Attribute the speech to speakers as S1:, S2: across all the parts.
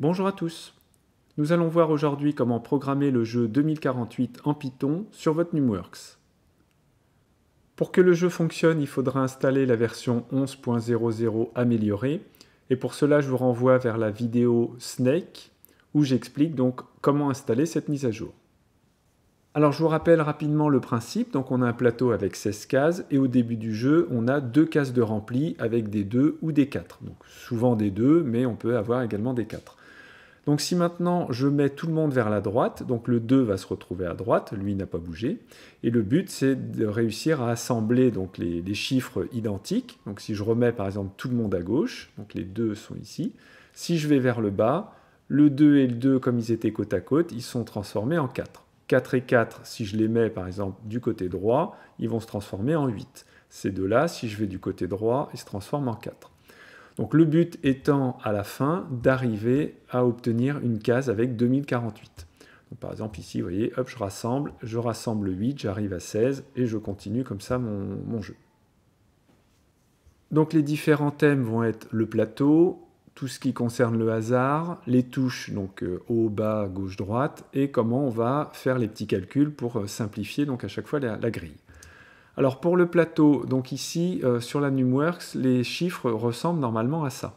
S1: Bonjour à tous Nous allons voir aujourd'hui comment programmer le jeu 2048 en Python sur votre NumWorks. Pour que le jeu fonctionne, il faudra installer la version 11.00 améliorée, et pour cela je vous renvoie vers la vidéo Snake, où j'explique donc comment installer cette mise à jour. Alors je vous rappelle rapidement le principe, donc on a un plateau avec 16 cases, et au début du jeu on a deux cases de rempli avec des 2 ou des 4, donc souvent des 2, mais on peut avoir également des 4. Donc si maintenant je mets tout le monde vers la droite, donc le 2 va se retrouver à droite, lui n'a pas bougé, et le but c'est de réussir à assembler donc les, chiffres identiques. Donc si je remets par exemple tout le monde à gauche, donc les deux sont ici, si je vais vers le bas, le 2 et le 2 comme ils étaient côte à côte, ils sont transformés en 4. 4 et 4, si je les mets par exemple du côté droit, ils vont se transformer en 8. Ces deux-là, si je vais du côté droit, ils se transforment en 4. Donc le but étant à la fin d'arriver à obtenir une case avec 2048. par exemple ici, vous voyez, hop, je rassemble, je rassemble 8, j'arrive à 16 et je continue comme ça mon, jeu. Donc les différents thèmes vont être le plateau, tout ce qui concerne le hasard, les touches, donc euh, haut, bas, gauche, droite, et comment on va faire les petits calculs pour euh, simplifier donc à chaque fois la grille. Alors pour le plateau, donc ici euh, sur la Numworks, les chiffres ressemblent normalement à ça.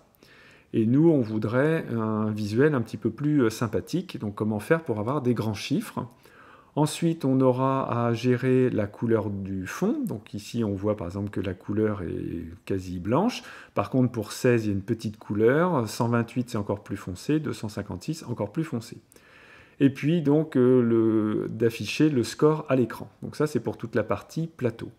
S1: Et nous, on voudrait un visuel un petit peu plus euh, sympathique, donc comment faire pour avoir des grands chiffres. Ensuite, on aura à gérer la couleur du fond. Donc ici, on voit par exemple que la couleur est quasi blanche. Par contre, pour 16, il y a une petite couleur. 128, c'est encore plus foncé. 256, encore plus foncé et puis donc euh, d'afficher le score à l'écran. Donc ça c'est pour toute la partie plateau.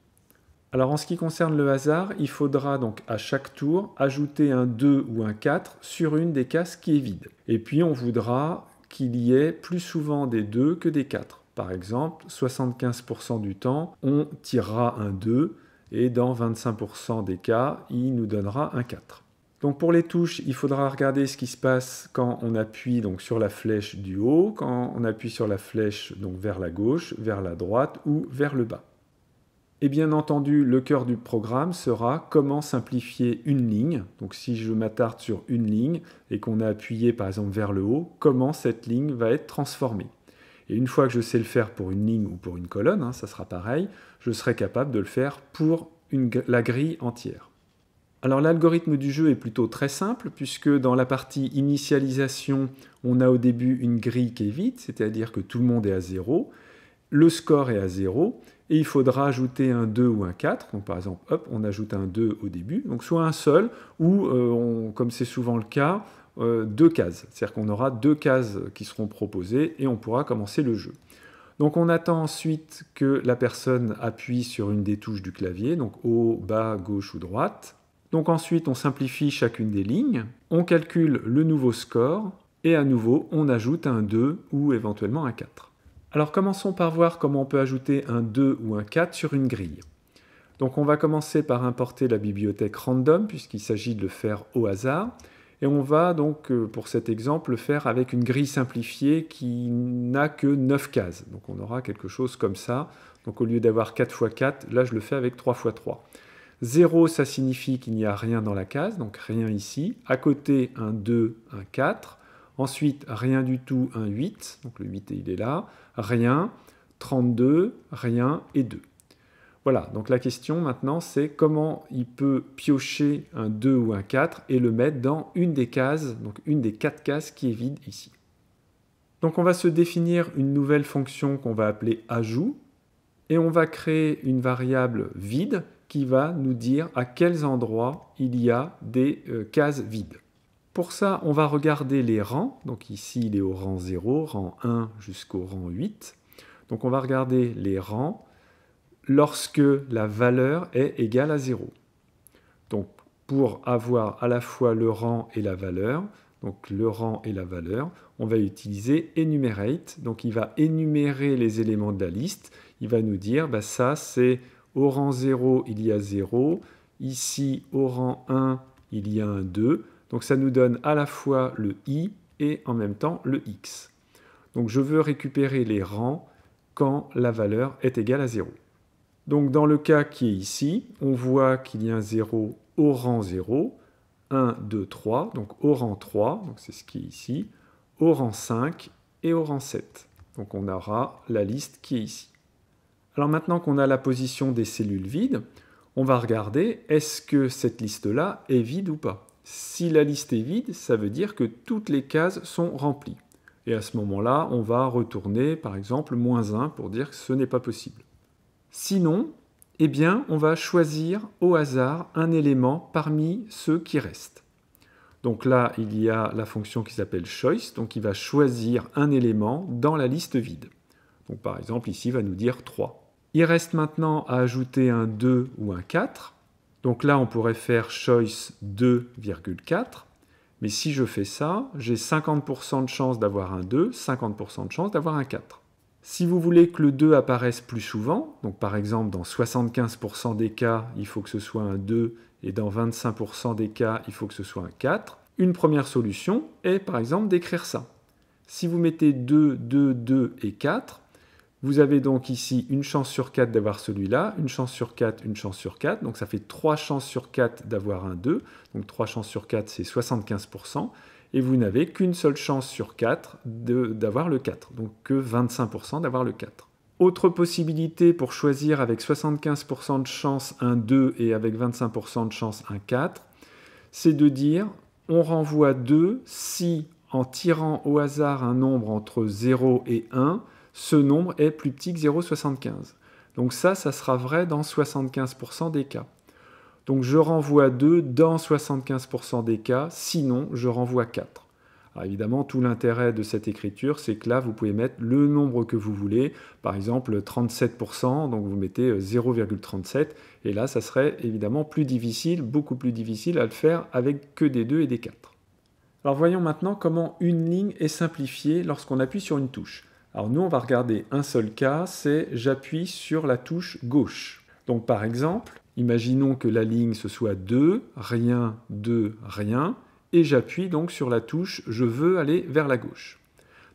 S1: Alors en ce qui concerne le hasard, il faudra donc à chaque tour ajouter un 2 ou un 4 sur une des cases qui est vide. Et puis on voudra qu'il y ait plus souvent des 2 que des 4. Par exemple, 75% du temps, on tirera un 2 et dans 25% des cas, il nous donnera un 4. Donc pour les touches, il faudra regarder ce qui se passe quand on appuie donc sur la flèche du haut, quand on appuie sur la flèche donc vers la gauche, vers la droite ou vers le bas. Et bien entendu, le cœur du programme sera comment simplifier une ligne. Donc si je m'attarde sur une ligne et qu'on a appuyé par exemple vers le haut, comment cette ligne va être transformée. Et une fois que je sais le faire pour une ligne ou pour une colonne, hein, ça sera pareil, je serai capable de le faire pour la grille entière. Alors l'algorithme du jeu est plutôt très simple puisque dans la partie initialisation, on a au début une grille qui est vide, c'est-à-dire que tout le monde est à 0, le score est à 0 et il faudra ajouter un 2 ou un 4. Donc par exemple, hop, on ajoute un 2 au début, donc soit un seul ou euh, comme c'est souvent le cas, euh, deux cases. C'est-à-dire qu'on aura deux cases qui seront proposées et on pourra commencer le jeu. Donc on attend ensuite que la personne appuie sur une des touches du clavier, donc haut, bas, gauche ou droite. Donc ensuite, on simplifie chacune des lignes, on calcule le nouveau score, et à nouveau, on ajoute un 2 ou éventuellement un 4. Alors commençons par voir comment on peut ajouter un 2 ou un 4 sur une grille. Donc on va commencer par importer la bibliothèque random, puisqu'il s'agit de le faire au hasard, et on va donc, euh, pour cet exemple, le faire avec une grille simplifiée qui n'a que 9 cases. Donc on aura quelque chose comme ça. Donc au lieu d'avoir 4 x 4, là je le fais avec 3 x 3. 0, ça signifie qu'il n'y a rien dans la case, donc rien ici. À côté, un 2, un 4. Ensuite, rien du tout, un 8. Donc le 8, il est là. Rien, 32, rien et 2. Voilà, donc la question maintenant, c'est comment il peut piocher un 2 ou un 4 et le mettre dans une des cases, donc une des quatre cases qui est vide ici. Donc on va se définir une nouvelle fonction qu'on va appeler ajout, et on va créer une variable vide qui va nous dire à quels endroits il y a des euh, cases vides. Pour ça, on va regarder les rangs. Donc ici, il est au rang 0, rang 1 jusqu'au rang 8. Donc on va regarder les rangs lorsque la valeur est égale à 0. Donc pour avoir à la fois le rang et la valeur, donc le rang et la valeur, on va utiliser enumerate. Donc il va énumérer les éléments de la liste. Il va nous dire, bah, ça c'est au rang 0, il y a 0. Ici, au rang 1, il y a un 2. Donc ça nous donne à la fois le i et en même temps le x. Donc je veux récupérer les rangs quand la valeur est égale à 0. Donc dans le cas qui est ici, on voit qu'il y a un 0 au rang 0, 1, 2, 3, donc au rang 3, c'est ce qui est ici, au rang 5 et au rang 7. Donc on aura la liste qui est ici. Alors maintenant qu'on a la position des cellules vides, on va regarder est-ce que cette liste-là est vide ou pas. Si la liste est vide, ça veut dire que toutes les cases sont remplies. Et à ce moment-là, on va retourner par exemple moins 1 pour dire que ce n'est pas possible. Sinon, eh bien, on va choisir au hasard un élément parmi ceux qui restent. Donc là, il y a la fonction qui s'appelle choice, donc il va choisir un élément dans la liste vide. Donc par exemple, ici, il va nous dire 3. Il reste maintenant à ajouter un 2 ou un 4. Donc là, on pourrait faire choice 2,4. Mais si je fais ça, j'ai 50% de chance d'avoir un 2, 50% de chance d'avoir un 4. Si vous voulez que le 2 apparaisse plus souvent, donc par exemple dans 75% des cas, il faut que ce soit un 2, et dans 25% des cas, il faut que ce soit un 4, une première solution est par exemple d'écrire ça. Si vous mettez 2, 2, 2 et 4, vous avez donc ici une chance sur 4 d'avoir celui-là, une chance sur 4, une chance sur 4. Donc ça fait 3 chances sur 4 d'avoir un 2. Donc 3 chances sur 4, c'est 75%. Et vous n'avez qu'une seule chance sur 4 d'avoir le 4. Donc que 25% d'avoir le 4. Autre possibilité pour choisir avec 75% de chance un 2 et avec 25% de chance un 4, c'est de dire on renvoie 2 si en tirant au hasard un nombre entre 0 et 1, ce nombre est plus petit que 0,75. Donc ça, ça sera vrai dans 75% des cas. Donc je renvoie 2 dans 75% des cas, sinon je renvoie 4. Alors évidemment, tout l'intérêt de cette écriture, c'est que là, vous pouvez mettre le nombre que vous voulez, par exemple 37%, donc vous mettez 0,37, euh, et là, ça serait évidemment plus difficile, beaucoup plus difficile à le faire avec que des 2 et des 4. Alors voyons maintenant comment une ligne est simplifiée lorsqu'on appuie sur une touche. Alors nous, on va regarder un seul cas, c'est j'appuie sur la touche gauche. Donc par exemple, imaginons que la ligne ce soit 2, rien, 2, rien, et j'appuie donc sur la touche je veux aller vers la gauche.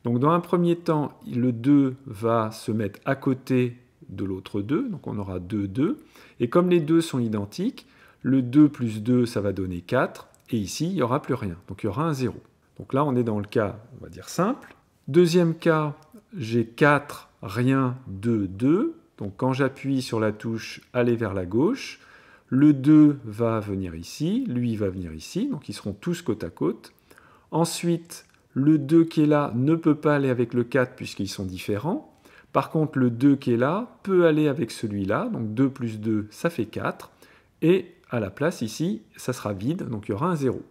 S1: Donc dans un premier temps, le 2 va se mettre à côté de l'autre 2, donc on aura 2, 2. Et comme les deux sont identiques, le 2 plus 2, ça va donner 4, et ici, il n'y aura plus rien, donc il y aura un 0. Donc là, on est dans le cas, on va dire simple. Deuxième cas, j'ai 4, rien, 2, 2. Donc quand j'appuie sur la touche aller vers la gauche, le 2 va venir ici, lui va venir ici, donc ils seront tous côte à côte. Ensuite, le 2 qui est là ne peut pas aller avec le 4 puisqu'ils sont différents. Par contre, le 2 qui est là peut aller avec celui-là, donc 2 plus 2, ça fait 4. Et à la place ici, ça sera vide, donc il y aura un 0.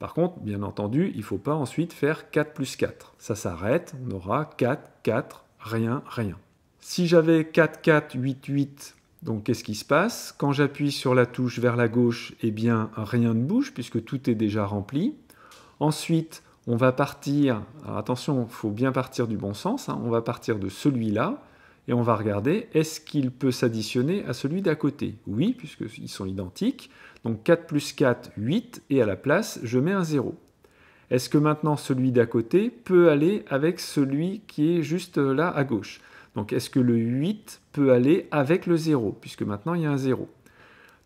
S1: Par contre, bien entendu, il ne faut pas ensuite faire 4 plus 4. Ça s'arrête, on aura 4, 4, rien, rien. Si j'avais 4, 4, 8, 8, donc qu'est-ce qui se passe Quand j'appuie sur la touche vers la gauche, eh bien rien ne bouge puisque tout est déjà rempli. Ensuite, on va partir, alors attention, il faut bien partir du bon sens, hein. on va partir de celui-là, et on va regarder est-ce qu'il peut s'additionner à celui d'à côté. Oui, puisqu'ils sont identiques. Donc 4 plus 4, 8, et à la place, je mets un 0. Est-ce que maintenant celui d'à côté peut aller avec celui qui est juste euh, là à gauche Donc est-ce que le 8 peut aller avec le 0, puisque maintenant il y a un 0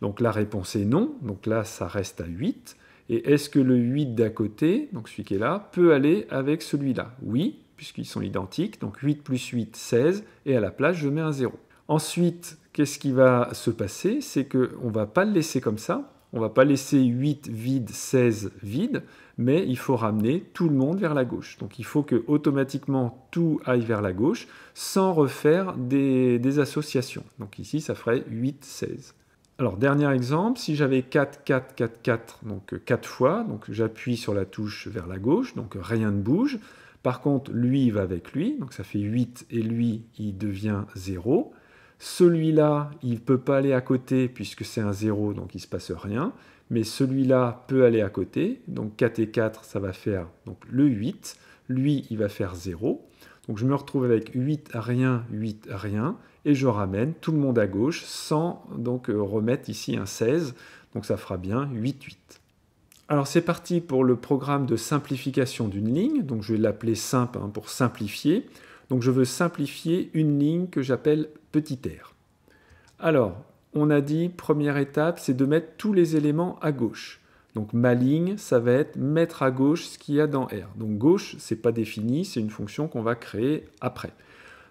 S1: Donc la réponse est non, donc là ça reste à 8. Et est-ce que le 8 d'à côté, donc celui qui est là, peut aller avec celui-là Oui, puisqu'ils sont identiques. Donc 8 plus 8, 16, et à la place, je mets un 0. Ensuite, qu'est-ce qui va se passer C'est qu'on ne va pas le laisser comme ça. On ne va pas laisser 8 vide, 16 vide, mais il faut ramener tout le monde vers la gauche. Donc il faut que automatiquement tout aille vers la gauche sans refaire des, des associations. Donc ici, ça ferait 8, 16. Alors, dernier exemple, si j'avais 4, 4, 4, 4, donc 4 fois, donc j'appuie sur la touche vers la gauche, donc rien ne bouge. Par contre, lui, il va avec lui, donc ça fait 8, et lui, il devient 0. Celui-là, il ne peut pas aller à côté puisque c'est un 0, donc il ne se passe rien. Mais celui-là peut aller à côté, donc 4 et 4, ça va faire donc, le 8. Lui, il va faire 0. Donc je me retrouve avec 8, rien, 8, rien, et je ramène tout le monde à gauche sans donc euh, remettre ici un 16. Donc ça fera bien 8, 8. Alors c'est parti pour le programme de simplification d'une ligne. Donc je vais l'appeler simple hein, pour simplifier. Donc je veux simplifier une ligne que j'appelle petit r. Alors on a dit première étape c'est de mettre tous les éléments à gauche. Donc ma ligne ça va être mettre à gauche ce qu'il y a dans r. Donc gauche c'est pas défini, c'est une fonction qu'on va créer après.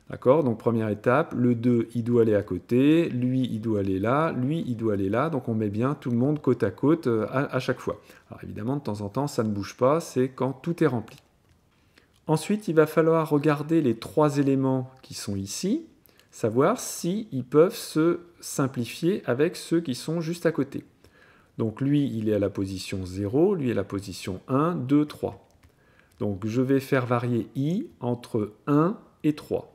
S1: D'accord Donc première étape, le 2, il doit aller à côté, lui, il doit aller là, lui, il doit aller là. Donc on met bien tout le monde côte à côte euh, à, chaque fois. Alors évidemment, de temps en temps, ça ne bouge pas, c'est quand tout est rempli. Ensuite, il va falloir regarder les trois éléments qui sont ici, savoir s'ils peuvent se simplifier avec ceux qui sont juste à côté. Donc lui, il est à la position 0, lui est à la position 1, 2, 3. Donc je vais faire varier i entre 1 et 3.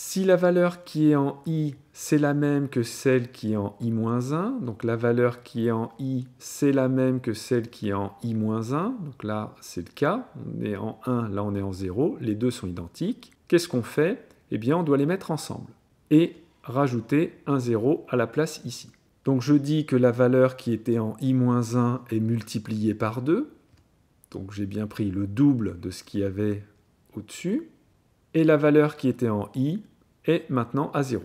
S1: Si la valeur qui est en i, c'est la même que celle qui est en i-1, donc la valeur qui est en i, c'est la même que celle qui est en i-1, donc là c'est le cas, on est en 1, là on est en 0, les deux sont identiques, qu'est-ce qu'on fait Eh bien on doit les mettre ensemble et rajouter un 0 à la place ici. Donc je dis que la valeur qui était en i-1 est multipliée par 2, donc j'ai bien pris le double de ce qu'il y avait au-dessus, et la valeur qui était en i est maintenant à 0.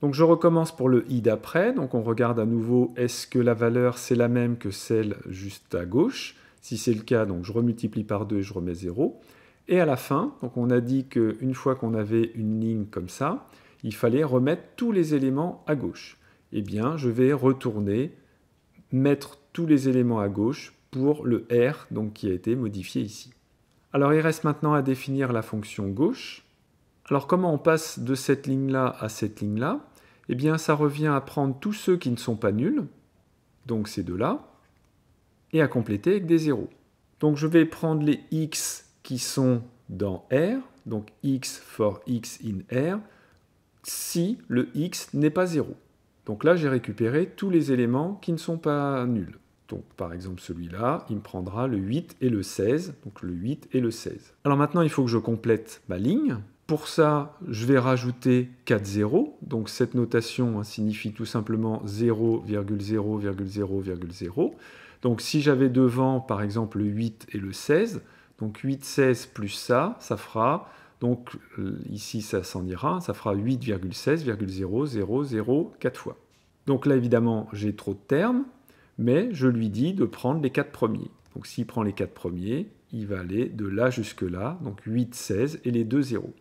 S1: Donc je recommence pour le i d'après, donc on regarde à nouveau est-ce que la valeur c'est la même que celle juste à gauche. Si c'est le cas, donc je remultiplie par 2 et je remets 0. Et à la fin, donc on a dit qu'une fois qu'on avait une ligne comme ça, il fallait remettre tous les éléments à gauche. Eh bien, je vais retourner, mettre tous les éléments à gauche pour le R donc, qui a été modifié ici. Alors il reste maintenant à définir la fonction gauche. Alors comment on passe de cette ligne-là à cette ligne-là Eh bien ça revient à prendre tous ceux qui ne sont pas nuls, donc ces deux-là, et à compléter avec des zéros. Donc je vais prendre les x qui sont dans R, donc x for x in R, si le x n'est pas 0. Donc là, j'ai récupéré tous les éléments qui ne sont pas nuls. Donc par exemple celui-là, il me prendra le 8 et le 16, donc le 8 et le 16. Alors maintenant, il faut que je complète ma ligne. Pour ça, je vais rajouter 4 zéros. Donc cette notation hein, signifie tout simplement 0,0,0,0. Donc si j'avais devant par exemple le 8 et le 16, donc 8, 16 plus ça, ça fera, donc euh, ici ça s'en ira, ça fera 8,16,0,0,0 4 fois. Donc là évidemment j'ai trop de termes, mais je lui dis de prendre les quatre premiers. Donc s'il prend les quatre premiers, il va aller de là jusque là, donc 8, 16 et les 2 zéros.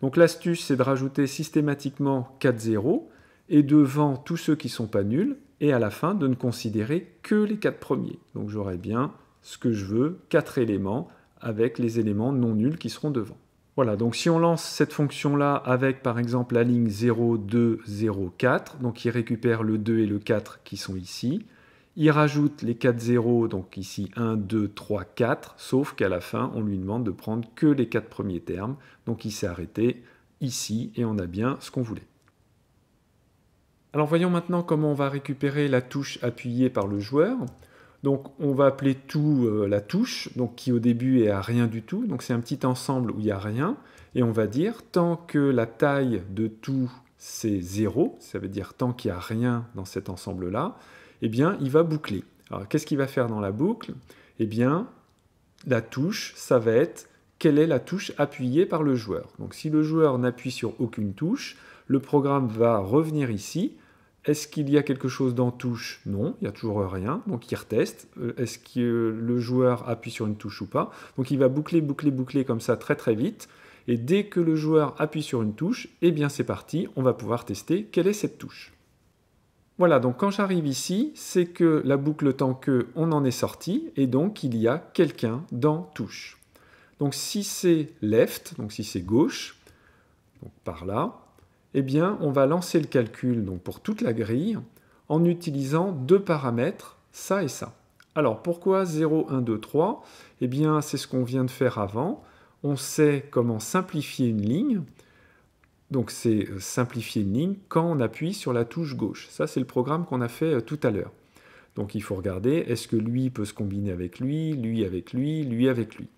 S1: Donc l'astuce, c'est de rajouter systématiquement 4 zéros et devant tous ceux qui ne sont pas nuls, et à la fin de ne considérer que les quatre premiers. Donc j'aurai bien ce que je veux, 4 éléments, avec les éléments non nuls qui seront devant. Voilà, donc si on lance cette fonction-là avec par exemple la ligne 0, 2, 0, 4, donc il récupère le 2 et le 4 qui sont ici, il rajoute les 4 zéros, donc ici 1, 2, 3, 4, sauf qu'à la fin, on lui demande de prendre que les quatre premiers termes. Donc il s'est arrêté ici et on a bien ce qu'on voulait. Alors voyons maintenant comment on va récupérer la touche appuyée par le joueur. Donc on va appeler tout euh, la touche, donc qui au début est à rien du tout. Donc c'est un petit ensemble où il n'y a rien. Et on va dire tant que la taille de tout c'est 0, ça veut dire tant qu'il n'y a rien dans cet ensemble-là, eh bien, il va boucler. Alors, qu'est-ce qu'il va faire dans la boucle Eh bien, la touche, ça va être quelle est la touche appuyée par le joueur. Donc, si le joueur n'appuie sur aucune touche, le programme va revenir ici. Est-ce qu'il y a quelque chose dans touche Non, il n'y a toujours rien. Donc, il reteste. Euh, est-ce que le joueur appuie sur une touche ou pas Donc, il va boucler, boucler, boucler comme ça très très vite. Et dès que le joueur appuie sur une touche, eh bien c'est parti, on va pouvoir tester quelle est cette touche. Voilà, donc quand j'arrive ici, c'est que la boucle tant que on en est sorti, et donc il y a quelqu'un dans touche. Donc si c'est left, donc si c'est gauche, donc par là, eh bien on va lancer le calcul pour toute la grille en utilisant deux paramètres, ça et ça. Alors pourquoi 0, 1, 2, 3 Eh bien c'est ce qu'on vient de faire avant. On sait comment simplifier une ligne. Donc c'est euh, simplifier une ligne quand on appuie sur la touche gauche. Ça, c'est le programme qu'on a fait euh, tout à l'heure. Donc il faut regarder, est-ce que lui peut se combiner avec lui, lui avec lui, lui avec lui.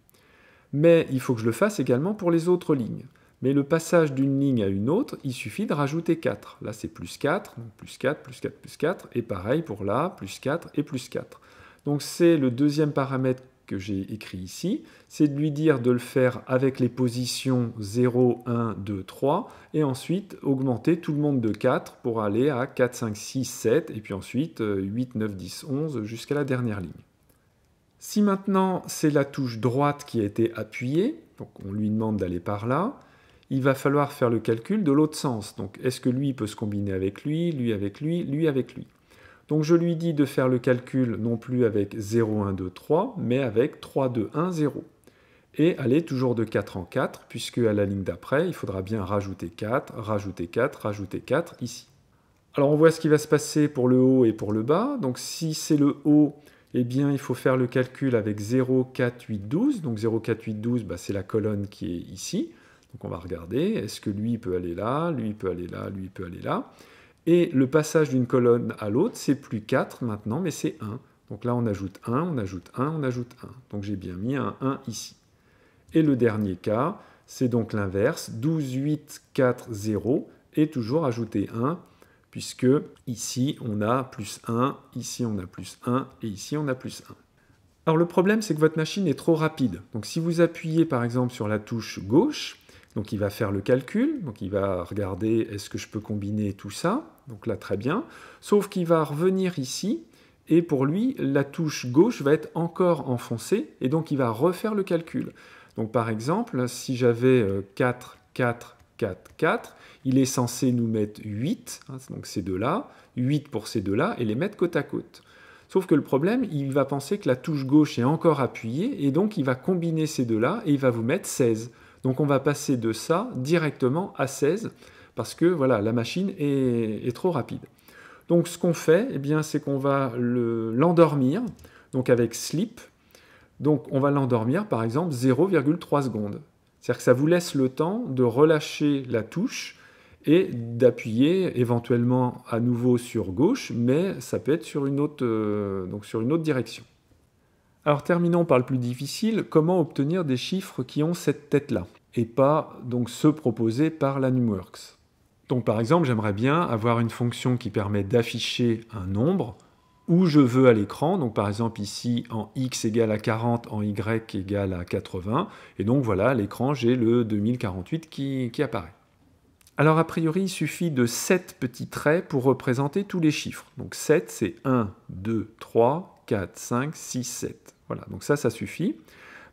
S1: Mais il faut que je le fasse également pour les autres lignes. Mais le passage d'une ligne à une autre, il suffit de rajouter 4. Là, c'est plus 4, donc plus 4, plus 4, plus 4, et pareil pour là, plus 4 et plus 4. Donc c'est le deuxième paramètre que j'ai écrit ici, c'est de lui dire de le faire avec les positions 0, 1, 2, 3, et ensuite augmenter tout le monde de 4 pour aller à 4, 5, 6, 7, et puis ensuite 8, 9, 10, 11, jusqu'à la dernière ligne. Si maintenant c'est la touche droite qui a été appuyée, donc on lui demande d'aller par là, il va falloir faire le calcul de l'autre sens. Donc est-ce que lui peut se combiner avec lui, lui avec lui, lui avec lui donc je lui dis de faire le calcul non plus avec 0, 1, 2, 3, mais avec 3, 2, 1, 0. Et aller toujours de 4 en 4, puisque à la ligne d'après, il faudra bien rajouter 4, rajouter 4, rajouter 4 ici. Alors on voit ce qui va se passer pour le haut et pour le bas. Donc si c'est le haut, eh bien il faut faire le calcul avec 0, 4, 8, 12. Donc 0, 4, 8, 12, c'est la colonne qui est ici. Donc on va regarder, est-ce que lui peut aller là, lui peut aller là, lui peut aller là. Et le passage d'une colonne à l'autre, c'est plus 4 maintenant, mais c'est 1. Donc là, on ajoute 1, on ajoute 1, on ajoute 1. Donc j'ai bien mis un 1 ici. Et le dernier cas, c'est donc l'inverse. 12, 8, 4, 0, et toujours ajouter 1, puisque ici, on a plus 1, ici, on a plus 1, et ici, on a plus 1. Alors le problème, c'est que votre machine est trop rapide. Donc si vous appuyez par exemple sur la touche gauche, donc il va faire le calcul, donc il va regarder est-ce que je peux combiner tout ça. Donc là, très bien. Sauf qu'il va revenir ici, et pour lui, la touche gauche va être encore enfoncée, et donc il va refaire le calcul. Donc par exemple, si j'avais 4, 4, 4, 4, il est censé nous mettre 8, hein, donc ces deux-là, 8 pour ces deux-là, et les mettre côte à côte. Sauf que le problème, il va penser que la touche gauche est encore appuyée, et donc il va combiner ces deux-là, et il va vous mettre 16. Donc on va passer de ça directement à 16 parce que voilà, la machine est, trop rapide. Donc ce qu'on fait, eh bien, c'est qu'on va l'endormir, donc avec sleep. Donc on va l'endormir par exemple 0,3 secondes. C'est-à-dire que ça vous laisse le temps de relâcher la touche et d'appuyer éventuellement à nouveau sur gauche, mais ça peut être sur une euh, sur une autre direction. Alors terminons par le plus difficile, comment obtenir des chiffres qui ont cette tête-là et pas donc ceux proposés par la NumWorks. Donc par exemple, j'aimerais bien avoir une fonction qui permet d'afficher un nombre où je veux à l'écran, donc par exemple ici en x égale à 40, en y égale à 80, et donc voilà, à l'écran j'ai le 2048 qui, qui apparaît. Alors a priori, il suffit de 7 petits traits pour représenter tous les chiffres. Donc 7, c'est 1, 2, 3, 4, 5, 6, 7. Voilà, donc ça, ça suffit.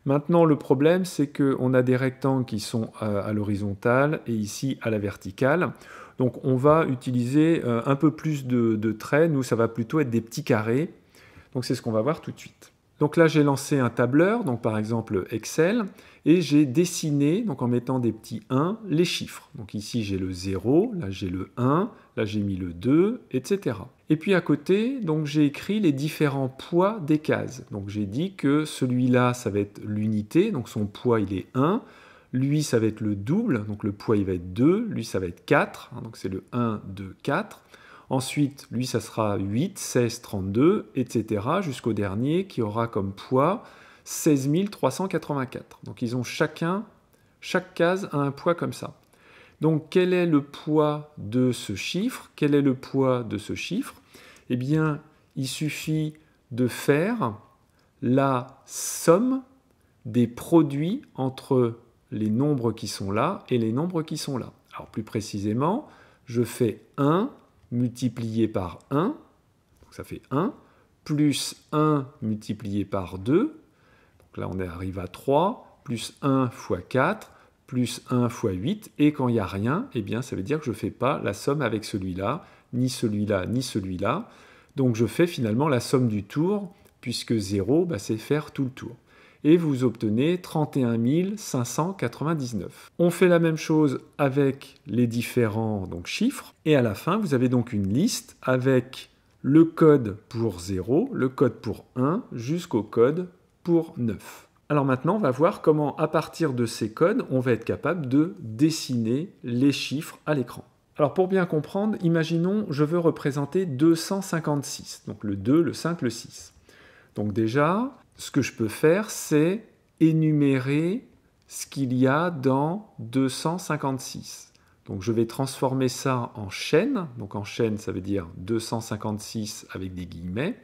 S1: Maintenant, le problème, c'est qu'on a des rectangles qui sont euh, à l'horizontale et ici à la verticale. Donc on va utiliser euh, un peu plus de, de traits. Nous, ça va plutôt être des petits carrés. Donc c'est ce qu'on va voir tout de suite. Donc là, j'ai lancé un tableur, donc par exemple Excel, et j'ai dessiné, donc en mettant des petits 1, les chiffres. Donc ici, j'ai le 0, là j'ai le 1, là j'ai mis le 2, etc. Et puis à côté, donc j'ai écrit les différents poids des cases. Donc j'ai dit que celui-là, ça va être l'unité, donc son poids il est 1. Lui, ça va être le double, donc le poids il va être 2. Lui, ça va être 4, hein, donc c'est le 1, 2, 4. Ensuite, lui, ça sera 8, 16, 32, etc. jusqu'au dernier qui aura comme poids 16 384. Donc ils ont chacun, chaque case a un poids comme ça. Donc quel est le poids de ce chiffre Quel est le poids de ce chiffre Eh bien, il suffit de faire la somme des produits entre les nombres qui sont là et les nombres qui sont là. Alors plus précisément, je fais 1 multiplié par 1, donc ça fait 1, plus 1 multiplié par 2, donc là on arrive à 3, plus 1 fois 4, plus 1 fois 8, et quand il n'y a rien, eh bien, ça veut dire que je ne fais pas la somme avec celui-là, ni celui-là, ni celui-là. Donc je fais finalement la somme du tour, puisque 0, bah, c'est faire tout le tour. Et vous obtenez 31 599. On fait la même chose avec les différents donc, chiffres, et à la fin, vous avez donc une liste avec le code pour 0, le code pour 1, jusqu'au code pour 9. Alors maintenant, on va voir comment, à partir de ces codes, on va être capable de dessiner les chiffres à l'écran. Alors pour bien comprendre, imaginons je veux représenter 256, donc le 2, le 5, le 6. Donc déjà, ce que je peux faire, c'est énumérer ce qu'il y a dans 256. Donc je vais transformer ça en chaîne, donc en chaîne ça veut dire 256 avec des guillemets,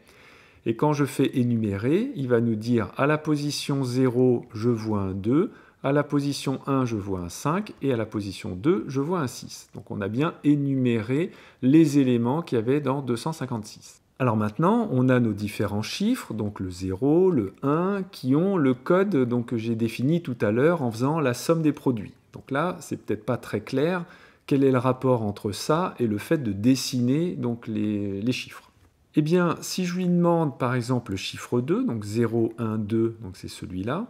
S1: et quand je fais énumérer, il va nous dire à la position 0, je vois un 2, à la position 1, je vois un 5, et à la position 2, je vois un 6. Donc on a bien énuméré les éléments qu'il y avait dans 256. Alors maintenant, on a nos différents chiffres, donc le 0, le 1, qui ont le code donc, que j'ai défini tout à l'heure en faisant la somme des produits. Donc là, c'est peut-être pas très clair quel est le rapport entre ça et le fait de dessiner donc, les chiffres. Eh bien, si je lui demande par exemple le chiffre 2, donc 0, 1, 2, donc c'est celui-là,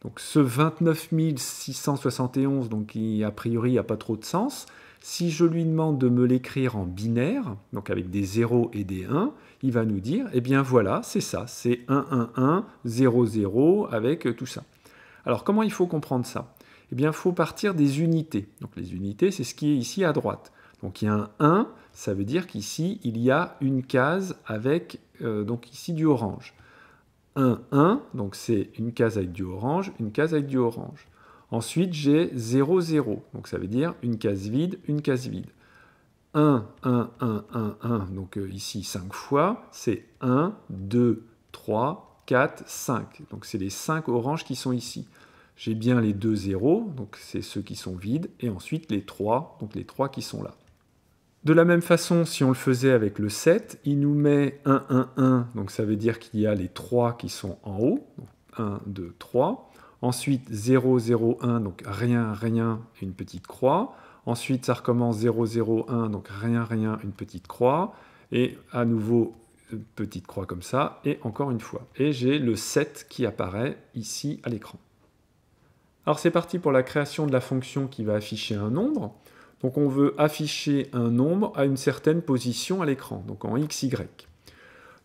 S1: donc ce 29 671, donc qui a priori n'a pas trop de sens, si je lui demande de me l'écrire en binaire, donc avec des 0 et des 1, il va nous dire, eh bien voilà, c'est ça, c'est 1, 1, 1, 0, 0, avec tout ça. Alors comment il faut comprendre ça Eh bien, il faut partir des unités. Donc les unités, c'est ce qui est ici à droite. Donc il y a un 1, ça veut dire qu'ici, il y a une case avec, euh, donc ici, du orange. 1, 1, donc c'est une case avec du orange, une case avec du orange. Ensuite, j'ai 0, 0, donc ça veut dire une case vide, une case vide. 1, 1, 1, 1, 1, donc euh, ici 5 fois, c'est 1, 2, 3, 4, 5. Donc c'est les 5 oranges qui sont ici. J'ai bien les 2 0, donc c'est ceux qui sont vides, et ensuite les 3, donc les 3 qui sont là. De la même façon, si on le faisait avec le 7, il nous met 1, 1, 1, donc ça veut dire qu'il y a les 3 qui sont en haut, 1, 2, 3. Ensuite 0, 0, 1, donc rien, rien, une petite croix. Ensuite ça recommence 0, 0, 1, donc rien, rien, une petite croix. Et à nouveau petite croix comme ça, et encore une fois. Et j'ai le 7 qui apparaît ici à l'écran. Alors c'est parti pour la création de la fonction qui va afficher un nombre. Donc on veut afficher un nombre à une certaine position à l'écran, donc en x, y.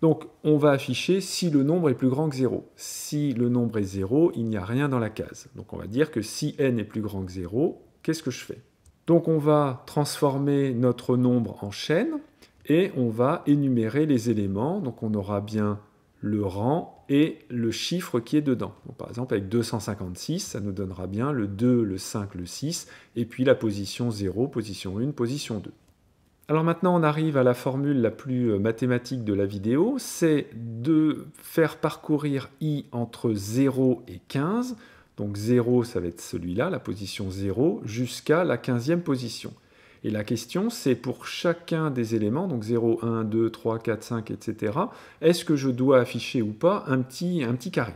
S1: Donc on va afficher si le nombre est plus grand que 0. Si le nombre est 0, il n'y a rien dans la case. Donc on va dire que si n est plus grand que 0, qu'est-ce que je fais Donc on va transformer notre nombre en chaîne et on va énumérer les éléments. Donc on aura bien le rang et le chiffre qui est dedans. par exemple, avec 256, ça nous donnera bien le 2, le 5, le 6, et puis la position 0, position 1, position 2. Alors maintenant, on arrive à la formule la plus euh, mathématique de la vidéo, c'est de faire parcourir i entre 0 et 15. Donc 0, ça va être celui-là, la position 0, jusqu'à la 15e position. Et la question, c'est pour chacun des éléments, donc 0, 1, 2, 3, 4, 5, etc., est-ce que je dois afficher ou pas un petit, un petit carré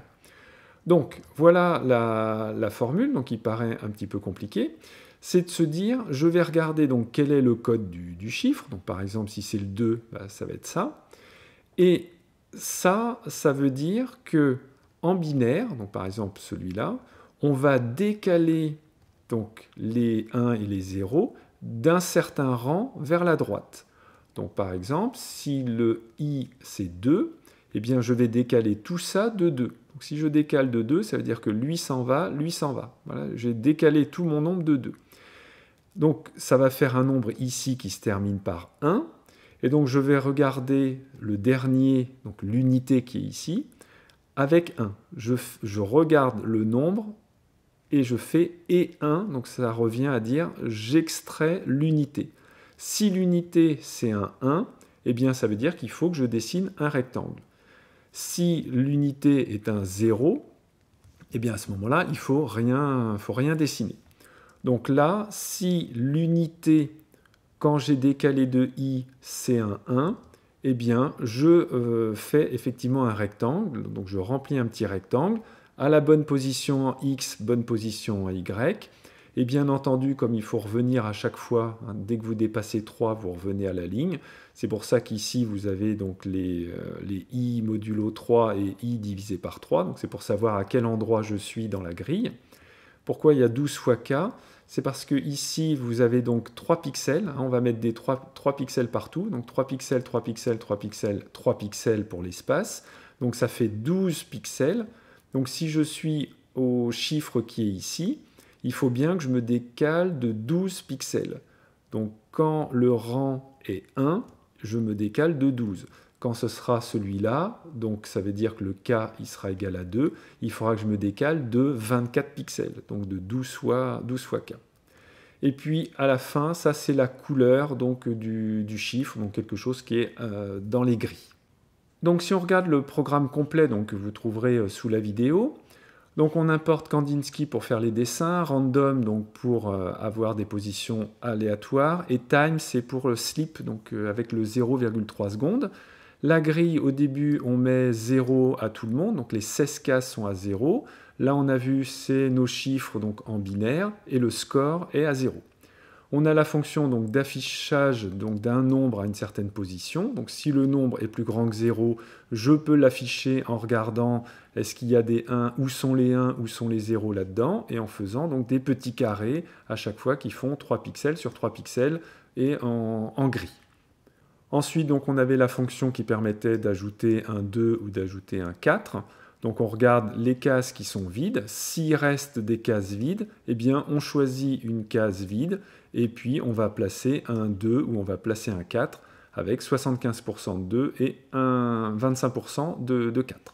S1: Donc voilà la, formule, donc il paraît un petit peu compliqué. C'est de se dire, je vais regarder donc quel est le code du, chiffre. Donc par exemple, si c'est le 2, bah, ça va être ça. Et ça, ça veut dire que en binaire, donc par exemple celui-là, on va décaler donc les 1 et les 0 d'un certain rang vers la droite. Donc par exemple, si le i c'est 2, eh bien je vais décaler tout ça de 2. Donc si je décale de 2, ça veut dire que lui s'en va, lui s'en va. Voilà, j'ai décalé tout mon nombre de 2. Donc ça va faire un nombre ici qui se termine par 1. Et donc je vais regarder le dernier, donc l'unité qui est ici, avec 1. Je, je regarde le nombre et je fais et 1, donc ça revient à dire j'extrais l'unité. Si l'unité c'est un 1, eh bien ça veut dire qu'il faut que je dessine un rectangle. Si l'unité est un 0, eh bien à ce moment-là, il ne faut rien, dessiner. Donc là, si l'unité, quand j'ai décalé de i, c'est un 1, eh bien je euh, fais effectivement un rectangle, donc je remplis un petit rectangle, à la bonne position X, bonne position en Y. Et bien entendu, comme il faut revenir à chaque fois, hein, dès que vous dépassez 3, vous revenez à la ligne. C'est pour ça qu'ici, vous avez donc les, euh, i modulo 3 et i divisé par 3. Donc c'est pour savoir à quel endroit je suis dans la grille. Pourquoi il y a 12 fois k C'est parce que ici, vous avez donc 3 pixels. Hein. on va mettre des 3, 3 pixels partout. Donc 3 pixels, 3 pixels, 3 pixels, 3 pixels pour l'espace. Donc ça fait 12 pixels donc si je suis au chiffre qui est ici, il faut bien que je me décale de 12 pixels. Donc quand le rang est 1, je me décale de 12. Quand ce sera celui-là, donc ça veut dire que le K sera égal à 2, il faudra que je me décale de 24 pixels, donc de 12 fois, 12 K. Et puis à la fin, ça c'est la couleur donc, du, chiffre, donc quelque chose qui est euh, dans les gris. Donc si on regarde le programme complet donc, que vous trouverez euh, sous la vidéo, donc on importe Kandinsky pour faire les dessins, Random donc pour euh, avoir des positions aléatoires, et Time c'est pour le slip, donc euh, avec le 0,3 secondes. La grille au début on met 0 à tout le monde, donc les 16 cases sont à 0. Là on a vu c'est nos chiffres donc en binaire, et le score est à 0. On a la fonction donc d'affichage d'un nombre à une certaine position. Donc si le nombre est plus grand que 0, je peux l'afficher en regardant est-ce qu'il y a des 1, où sont les 1, où sont les 0 là-dedans, et en faisant donc des petits carrés à chaque fois qui font 3 pixels sur 3 pixels et en, gris. Ensuite, donc, on avait la fonction qui permettait d'ajouter un 2 ou d'ajouter un 4. Donc on regarde les cases qui sont vides. S'il reste des cases vides, eh bien on choisit une case vide et puis on va placer un 2 ou on va placer un 4 avec 75% de 2 et un 25% de, 4.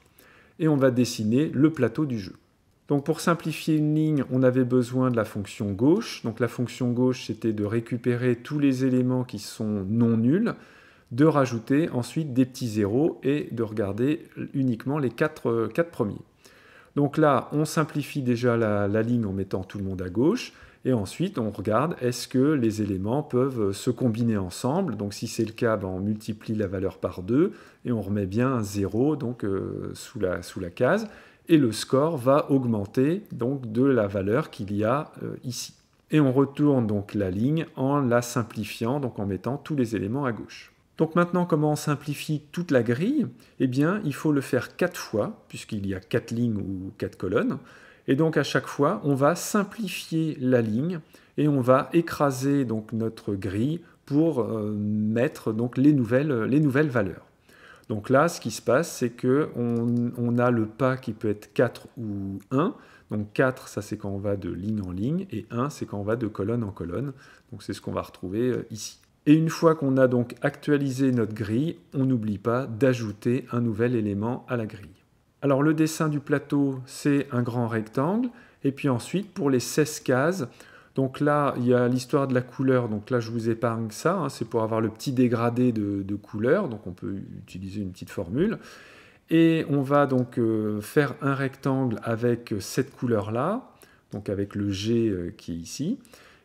S1: Et on va dessiner le plateau du jeu. Donc pour simplifier une ligne, on avait besoin de la fonction gauche. Donc la fonction gauche, c'était de récupérer tous les éléments qui sont non nuls, de rajouter ensuite des petits zéros et de regarder uniquement les 4, euh, premiers. Donc là, on simplifie déjà la ligne en mettant tout le monde à gauche. Et ensuite, on regarde est-ce que les éléments peuvent se combiner ensemble. Donc si c'est le cas, ben, on multiplie la valeur par 2 et on remet bien un 0 euh, sous, la, case. Et le score va augmenter donc, de la valeur qu'il y a euh, ici. Et on retourne donc la ligne en la simplifiant, donc en mettant tous les éléments à gauche. Donc maintenant, comment on simplifie toute la grille Eh bien, il faut le faire 4 fois, puisqu'il y a 4 lignes ou 4 colonnes. Et donc à chaque fois, on va simplifier la ligne et on va écraser donc notre grille pour euh, mettre donc les nouvelles, les nouvelles valeurs. Donc là, ce qui se passe, c'est que on, a le pas qui peut être 4 ou 1. Donc 4, ça c'est quand on va de ligne en ligne, et 1, c'est quand on va de colonne en colonne. Donc c'est ce qu'on va retrouver euh, ici. Et une fois qu'on a donc actualisé notre grille, on n'oublie pas d'ajouter un nouvel élément à la grille. Alors le dessin du plateau, c'est un grand rectangle. Et puis ensuite, pour les 16 cases, donc là, il y a l'histoire de la couleur. Donc là, je vous épargne ça. Hein. c'est pour avoir le petit dégradé de, couleur. Donc on peut utiliser une petite formule. Et on va donc euh, faire un rectangle avec euh, cette couleur-là, donc avec le G euh, qui est ici.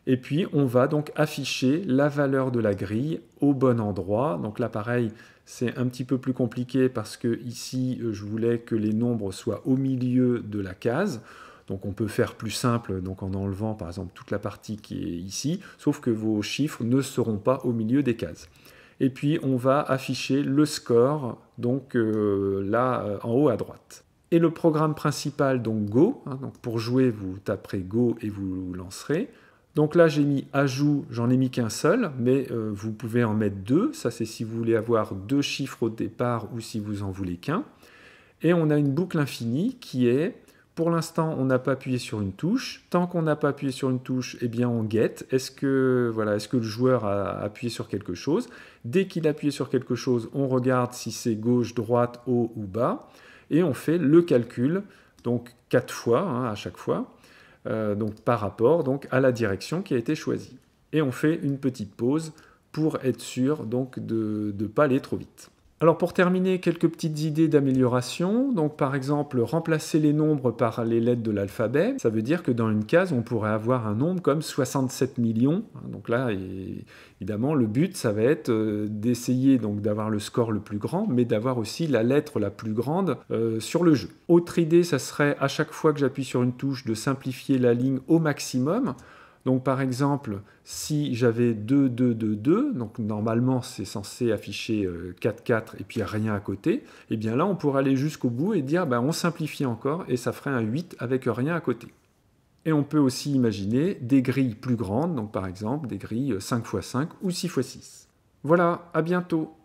S1: Et puis on va donc afficher la valeur de la grille au bon endroit. Donc là, pareil, c'est un petit peu plus compliqué parce que ici, euh, je voulais que les nombres soient au milieu de la case. Donc on peut faire plus simple donc en enlevant par exemple toute la partie qui est ici, sauf que vos chiffres ne seront pas au milieu des cases. Et puis on va afficher le score donc euh, là euh, en haut à droite. Et le programme principal donc Go, hein, donc pour jouer vous taperez Go et vous lancerez. Donc là, j'ai mis ajout, j'en ai mis qu'un seul, mais euh, vous pouvez en mettre deux. Ça, c'est si vous voulez avoir deux chiffres au départ ou si vous en voulez qu'un. Et on a une boucle infinie qui est, pour l'instant, on n'a pas appuyé sur une touche. Tant qu'on n'a pas appuyé sur une touche, eh bien, on guette. Est-ce que, voilà, que le joueur a appuyé sur quelque chose Dès qu'il a appuyé sur quelque chose, on regarde si c'est gauche, droite, haut ou bas. Et on fait le calcul, donc quatre fois hein, à chaque fois. Euh, donc par rapport donc, à la direction qui a été choisie. Et on fait une petite pause pour être sûr donc de ne pas aller trop vite. Alors pour terminer, quelques petites idées d'amélioration. Donc par exemple, remplacer les nombres par les lettres de l'alphabet. Ça veut dire que dans une case, on pourrait avoir un nombre comme 67 millions. Hein, donc là, évidemment, le but, ça va être euh, d'essayer donc d'avoir le score le plus grand, mais d'avoir aussi la lettre la plus grande euh, sur le jeu. Autre idée, ça serait à chaque fois que j'appuie sur une touche de simplifier la ligne au maximum. Donc par exemple, si j'avais 2, 2, 2, 2, donc normalement c'est censé afficher 4, euh, 4 et puis rien à côté, et eh bien là on pourrait aller jusqu'au bout et dire bah, on simplifie encore et ça ferait un 8 avec rien à côté. Et on peut aussi imaginer des grilles plus grandes, donc par exemple des grilles 5 x 5 ou 6 x 6. Voilà, à bientôt